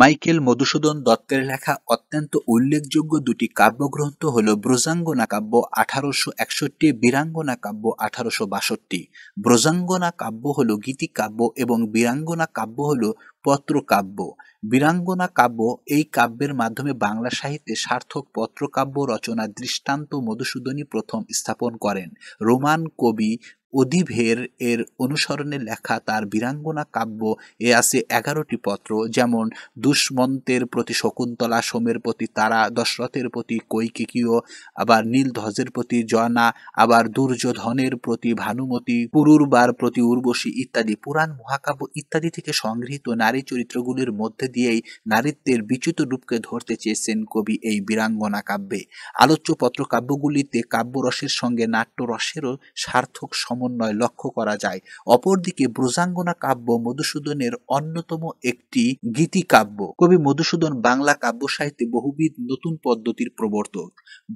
Michael Madhusudan দত্তের লেখা অত্যন্ত উল্লেখযোগ্য দুটি কাব্যগ্রন্থ হল ব্রজাঙ্গনা কাব্য আঠারোশো একষট্টি বীরাঙ্গনা কাব্য আঠারোশো বাষট্টি ব্রজাঙ্গনা কাব্য হল গীতি কাব্য এবং বীরাঙ্গনা কাব্য হল পত্রকাব্য বীরাঙ্গনা কাব্য এই কাব্যের মাধ্যমে বাংলা সাহিত্যে সার্থক পত্রকাব্য রচনা দৃষ্টান্ত মধুসূদনই প্রথম স্থাপন করেন রোমান কবি অধিভের এর অনুসরণে লেখা তার বীরাঙ্গনা কাব্য এ আছে এগারোটি পত্র যেমন দুষ্মন্তের প্রতি শকুন্তলা সোমের প্রতি তারা দশরথের প্রতি কৈকিকীয় আবার নীলধ্বজের প্রতি জয়না আবার দুর্যোধনের প্রতি ভানুমতি পুরুরবার প্রতি উর্বশী ইত্যাদি পুরাণ মহাকাব্য ইত্যাদি থেকে সংগৃহীত নারী চরিত্রগুলির মধ্যে দিয়েই নারীত্বের বিচিত রূপকে ধরতে চেয়েছেন কবি এই বীরাঙ্গনা কাব্যে আলোচ্য কাব্যগুলিতে কাব্যরসের সঙ্গে নাট্যরসেরও সার্থক সম সমন্বয় লক্ষ্য করা যায় অপরদিকে ব্রজাঙ্গনা কাব্য মধুসূদনের অন্যতম একটি গীতি কাব্য কবি মধুসূদন বাংলা কাব্য সাহিত্যে বহুবিধ নতুন পদ্ধতির প্রবর্তক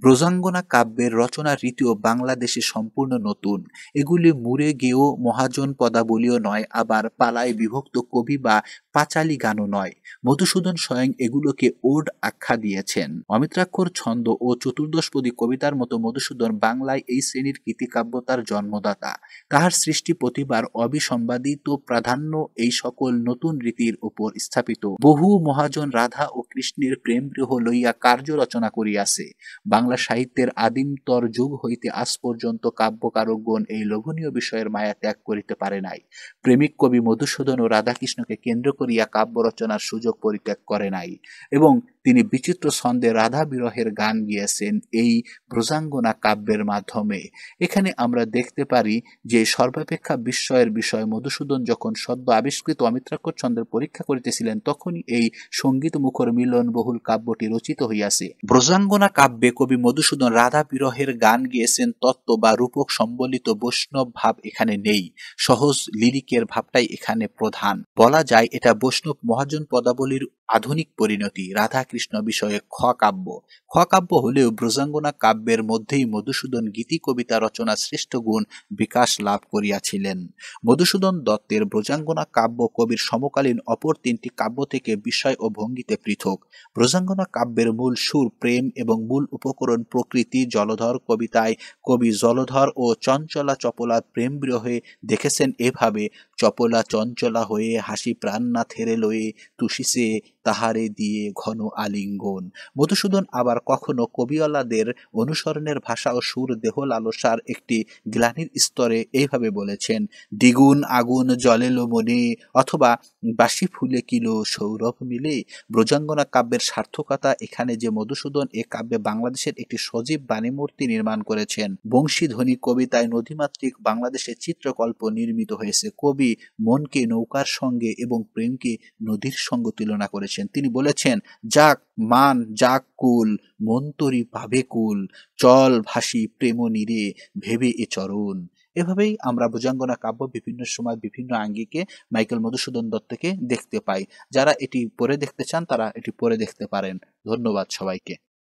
ব্রজাঙ্গনা কাব্যের রচনা রীতিও বাংলাদেশে সম্পূর্ণ নতুন এগুলি মুড়ে গেও মহাজন পদাবলীয় নয় আবার পালায় বিভক্ত কবি বা পাঁচালি গানও নয় মধুসূদন স্বয়ং এগুলোকে ওড আখ্যা দিয়েছেন অমিত্রাক্ষর ছন্দ ও চতুর্দশপদী কবিতার মতো মধুসূদন বাংলায় এই শ্রেণীর কীতিকাব্যতার জন্মদাতা না তাহার সৃষ্টি প্রতিবার অবিসম্বাদিত প্রাধান্য এই সকল নতুন রীতির উপর স্থাপিত বহু মহাজন রাধা ও কৃষ্ণের প্রেম গৃহ লইয়া কার্য রচনা করিয়াছে বাংলা সাহিত্যের আদিমতর যুগ হইতে আজ পর্যন্ত কাব্যকারকগণ এই লোভনীয় বিষয়ের মায়া ত্যাগ করিতে পারে নাই প্রেমিক কবি মধুসূদন ও রাধাকৃষ্ণকে কেন্দ্র করিয়া কাব্য রচনার সুযোগ পরিত্যাগ করে নাই এবং তিনি বিচিত্র ছন্দে রাধা বিরহের গান গিয়েছেন এই ব্রজাঙ্গনা কাব্যের মাধ্যমে এখানে আমরা দেখতে পারি যে সর্বাপেক্ষা বিস্ময়ের বিষয় মধুসূদন যখন সদ্য আবিষ্কৃত অমিত্রাক্ষর ছন্দের পরীক্ষা করিতেছিলেন তখনই এই সঙ্গীত মুখর মিলন বহুল কাব্যটি রচিত হইয়াছে ব্রজাঙ্গনা কাব্যে কবি মধুসূদন রাধা বিরহের গান গিয়েছেন তত্ত্ব বা রূপক সম্বলিত বৈষ্ণব ভাব এখানে নেই সহজ লিরিকের ভাবটাই এখানে প্রধান বলা যায় এটা বৈষ্ণব মহাজন পদাবলীর আধুনিক পরিণতি রাধা রামকৃষ্ণ বিষয়ে খ কাব্য খ কাব্য হলেও ব্রজাঙ্গনা কাব্যের মধ্যেই মধুসূদন গীতি কবিতা রচনা শ্রেষ্ঠ গুণ বিকাশ লাভ করিয়াছিলেন মধুসূদন দত্তের ব্রজাঙ্গনা কাব্য কবির সমকালীন অপর তিনটি কাব্য থেকে বিষয় ও ভঙ্গিতে পৃথক ব্রজাঙ্গনা কাব্যের মূল সুর প্রেম এবং মূল উপকরণ প্রকৃতি জলধর কবিতায় কবি জলধর ও চঞ্চলা চপলা প্রেম হয়ে দেখেছেন এভাবে চপলা চঞ্চলা হয়ে হাসি প্রাণ না থেরে লয়ে তুষিসে তাহারে দিয়ে ঘন আলিঙ্গন মধুসূদন আবার কখনো কবিওয়ালাদের অনুসরণের ভাষা ও সুর দেহ লালসার একটি গ্লানির স্তরে এইভাবে বলেছেন দ্বিগুণ আগুন জলেলো মনে অথবা বাসি ফুলে কিলো সৌরভ মিলে ব্রজাঙ্গনা কাব্যের সার্থকতা এখানে যে মধুসূদন এ কাব্যে বাংলাদেশের একটি সজীব বাণীমূর্তি নির্মাণ করেছেন বংশীধ্বনি কবিতায় নদীমাতৃক বাংলাদেশের চিত্রকল্প নির্মিত হয়েছে কবি মনকে নৌকার সঙ্গে এবং প্রেমকে নদীর সঙ্গে তুলনা করেছেন করেছেন তিনি বলেছেন যাক মান যাক কুল মন্তরী পাবে কুল চল ভাসি প্রেম নিরে ভেবে এ চরণ এভাবেই আমরা ভুজাঙ্গনা কাব্য বিভিন্ন সময় বিভিন্ন আঙ্গিকে মাইকেল মধুসূদন দত্তকে দেখতে পাই যারা এটি পরে দেখতে চান তারা এটি পরে দেখতে পারেন ধন্যবাদ সবাইকে